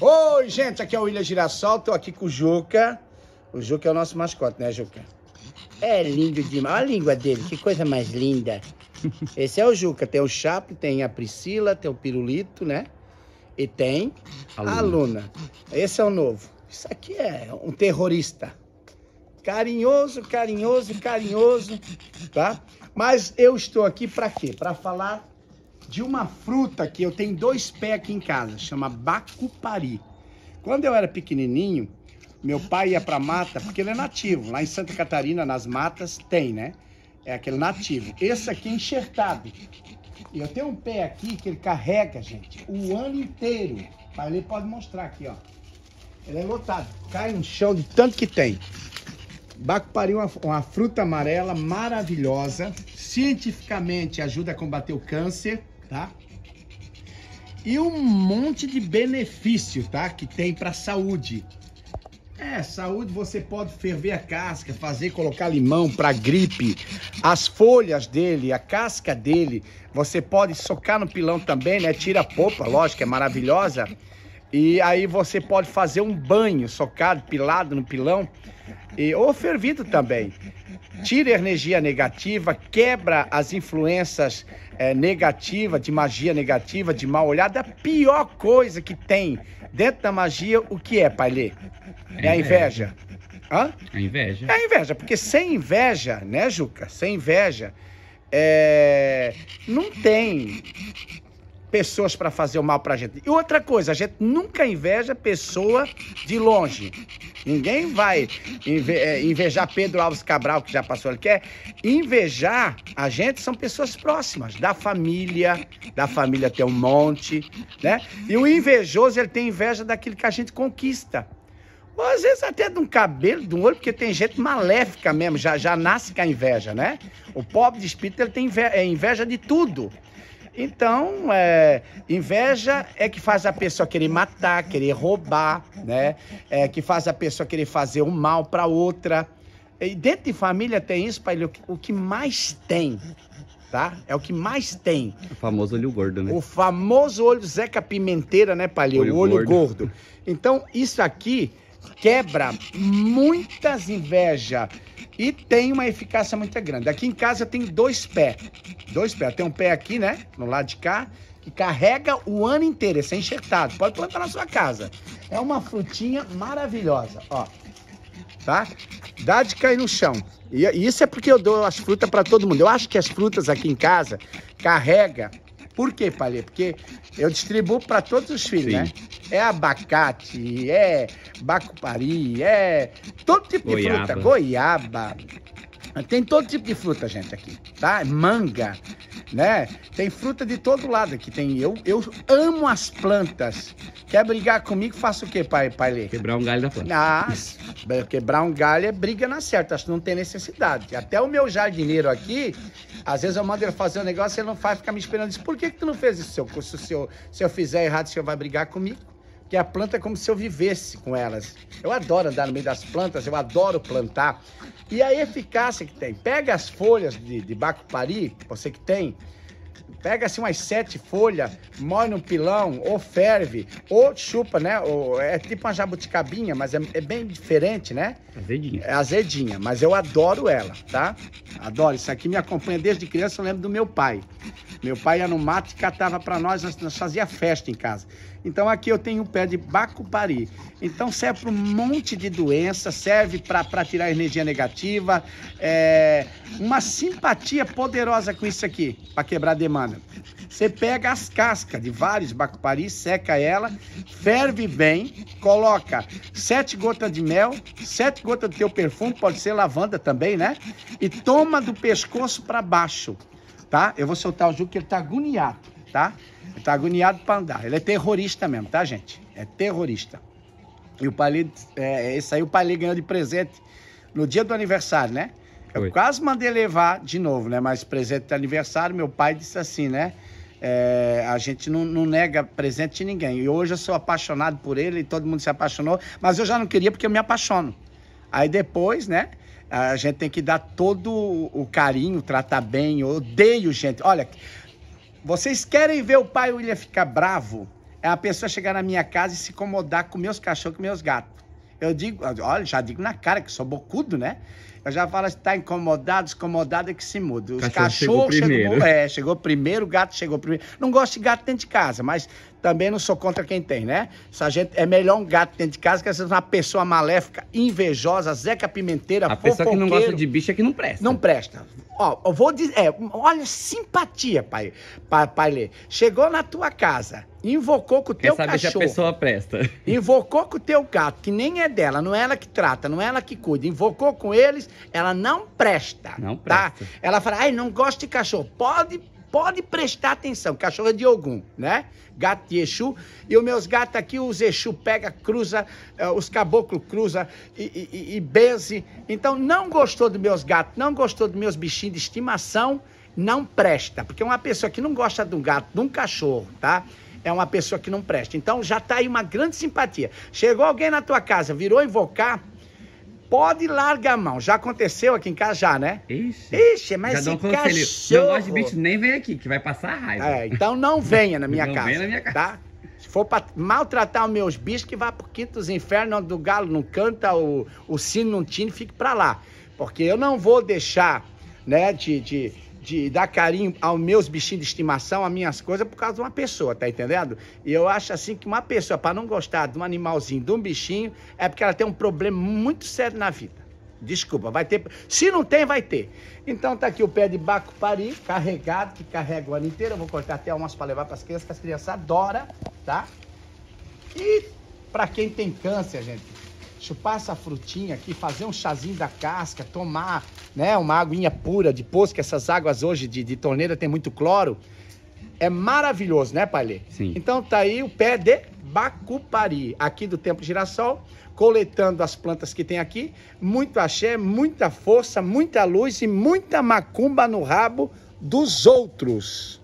Oi, gente, aqui é o William Girassol, tô aqui com o Juca. O Juca é o nosso mascote, né, Juca? É lindo demais. Olha a língua dele, que coisa mais linda. Esse é o Juca. Tem o Chapo, tem a Priscila, tem o Pirulito, né? E tem a Luna. Esse é o novo. Isso aqui é um terrorista. Carinhoso, carinhoso, carinhoso, tá? Mas eu estou aqui para quê? Para falar de uma fruta que eu tenho dois pés aqui em casa, chama bacupari. Quando eu era pequenininho, meu pai ia pra mata, porque ele é nativo. Lá em Santa Catarina, nas matas, tem, né? É aquele nativo. Esse aqui é enxertado. E eu tenho um pé aqui que ele carrega, gente, o ano inteiro. Mas ele pode mostrar aqui, ó. Ele é lotado. Cai no chão de tanto que tem. Bacupari é uma, uma fruta amarela maravilhosa. Cientificamente ajuda a combater o câncer tá? E um monte de benefício, tá? Que tem para saúde. É, saúde você pode ferver a casca, fazer colocar limão para gripe. As folhas dele, a casca dele, você pode socar no pilão também, né? Tira a polpa, lógico, é maravilhosa. E aí você pode fazer um banho socado, pilado no pilão, e, ou fervido também tira a energia negativa, quebra as influências é, eh, negativas, de magia negativa, de mal olhada. A pior coisa que tem dentro da magia, o que é, Pai Lê? É a inveja. Hã? A inveja. É a inveja, porque sem inveja, né, Juca? Sem inveja, é... não tem pessoas para fazer o mal para a gente. E outra coisa, a gente nunca inveja pessoa de longe. Ninguém vai é, invejar Pedro Alves Cabral, que já passou ali, quer invejar a gente são pessoas próximas, da família, da família tem um monte, né? E o invejoso, ele tem inveja daquilo que a gente conquista. Ou às vezes até de um cabelo, de um olho, porque tem gente maléfica mesmo, já, já nasce com a inveja, né? O pobre de espírito, ele tem inveja, é inveja de tudo. Então, é, inveja é que faz a pessoa querer matar, querer roubar, né? É, que faz a pessoa querer fazer o um mal para outra. E dentro de família tem isso, pai, o que mais tem, tá? É o que mais tem. O famoso olho gordo, né? O famoso olho Zeca Pimenteira, né, pai? Olho o olho gordo. gordo. Então, isso aqui quebra muitas invejas e tem uma eficácia muito grande. Aqui em casa tem dois pés, dois pés. Tem um pé aqui, né, no lado de cá, que carrega o ano inteiro, esse é enxertado. Pode plantar na sua casa. É uma frutinha maravilhosa, ó. Tá? Dá de cair no chão. E isso é porque eu dou as frutas para todo mundo. Eu acho que as frutas aqui em casa carrega por quê, Palê? Porque eu distribuo para todos os filhos, Sim. né? É abacate, é bacupari, é todo tipo goiaba. de fruta, goiaba. Tem todo tipo de fruta, gente, aqui, tá? Manga, né? Tem fruta de todo lado aqui. Tem, eu, eu amo as plantas. Quer brigar comigo? Faça o quê, pai, pai Lê? Quebrar um galho da planta. Ah, é Quebrar um galho é briga na certa, acho que não tem necessidade. Até o meu jardineiro aqui, às vezes eu mando ele fazer um negócio, ele não faz, fica me esperando. Diz, por que, que tu não fez isso? Se eu, se eu, se eu fizer errado, o senhor vai brigar comigo? Porque a planta é como se eu vivesse com elas. Eu adoro andar no meio das plantas, eu adoro plantar. E a eficácia que tem. Pega as folhas de, de pari você que tem, pega-se assim, umas sete folhas, moe no pilão, ou ferve, ou chupa, né? Ou, é tipo uma jabuticabinha, mas é, é, bem diferente, né? Azedinha. É azedinha, mas eu adoro ela, tá? Adoro. Isso aqui me acompanha desde criança, eu lembro do meu pai. Meu pai ia no mato e catava para nós, nós, nós fazia festa em casa. Então aqui eu tenho um pé de bacupari. Então serve para um monte de doença, serve para tirar energia negativa, é uma simpatia poderosa com isso aqui, para quebrar demanda. Você pega as cascas de vários bacuparis, seca ela, ferve bem, coloca sete gotas de mel, sete gotas do teu perfume, pode ser lavanda também, né? E toma do pescoço para baixo, tá? Eu vou soltar o Ju que ele tá agoniado, tá? Ele tá agoniado para andar. Ele é terrorista mesmo, tá, gente? É terrorista. E o Pali, é, esse aí o Pali ganhou de presente no dia do aniversário, né? Eu quase mandei levar de novo, né? Mas presente de aniversário, meu pai disse assim, né? É, a gente não, não, nega presente de ninguém. E hoje eu sou apaixonado por ele e todo mundo se apaixonou, mas eu já não queria porque eu me apaixono. Aí depois, né? A gente tem que dar todo o carinho, tratar bem. Eu odeio gente. Olha, vocês querem ver o pai William ficar bravo? É a pessoa chegar na minha casa e se incomodar com meus cachorros, com meus gatos. Eu digo, olha, já digo na cara que sou bocudo, né? Eu já falo, está incomodado, incomodado é que se muda. Os cachorros cachorro chegou primeiro. é, chegou primeiro, o gato chegou primeiro. Não gosto de gato dentro de casa, mas também não sou contra quem tem, né? Essa gente, é melhor um gato dentro de casa que essa uma pessoa maléfica, invejosa, zeca pimenteira, A pessoa que não gosta de bicho é que não presta. Não presta. Ó, eu vou dizer, é, olha, simpatia, pai, pai, pai Lê. Chegou na tua casa, invocou com o teu Quer saber cachorro. a pessoa presta. Invocou com o teu gato, que nem é dela, não é ela que trata, não é ela que cuida. Invocou com eles, ela não presta. Não tá? presta. Tá? Ela fala, ai, não gosto de cachorro. Pode pode prestar atenção. Cachorro é de Ogum, né? Gato de Exu. E os meus gatos aqui, os Exu pega, cruza, eh, os caboclos cruza e, e, e benze. Então, não gostou dos meus gatos, não gostou dos meus bichinhos de estimação, não presta. Porque uma pessoa que não gosta de um gato, de um cachorro, tá? É uma pessoa que não presta. Então, já tá aí uma grande simpatia. Chegou alguém na tua casa, virou invocar pode largar a mão. Já aconteceu aqui em casa, já, né? Ixi. Ixi, mas já esse um cachorro... Não gosto de bicho, nem vem aqui, que vai passar raiva. É, então não venha na minha não casa. Não venha na minha casa. Tá? Se for pra maltratar os meus bichos, que vá pro quinto dos infernos, onde o galo não canta, o, o sino não tine, fique pra lá. Porque eu não vou deixar, né, de, de de dar carinho aos meus bichinhos de estimação, às minhas coisas, por causa de uma pessoa, tá entendendo? E eu acho assim que uma pessoa, para não gostar de um animalzinho, de um bichinho, é porque ela tem um problema muito sério na vida. Desculpa, vai ter. Se não tem, vai ter. Então tá aqui o pé de baco pari, carregado, que carrega o ano inteiro. Eu vou cortar até umas para levar para as crianças, que as crianças adoram, tá? E para quem tem câncer, gente, chupar essa frutinha aqui, fazer um chazinho da casca, tomar, né, uma aguinha pura de poço, que essas águas hoje de, de torneira tem muito cloro. É maravilhoso, né, Palê? Sim. Então tá aí o pé de Bacupari, aqui do Templo Girassol, coletando as plantas que tem aqui. Muito axé, muita força, muita luz e muita macumba no rabo dos outros.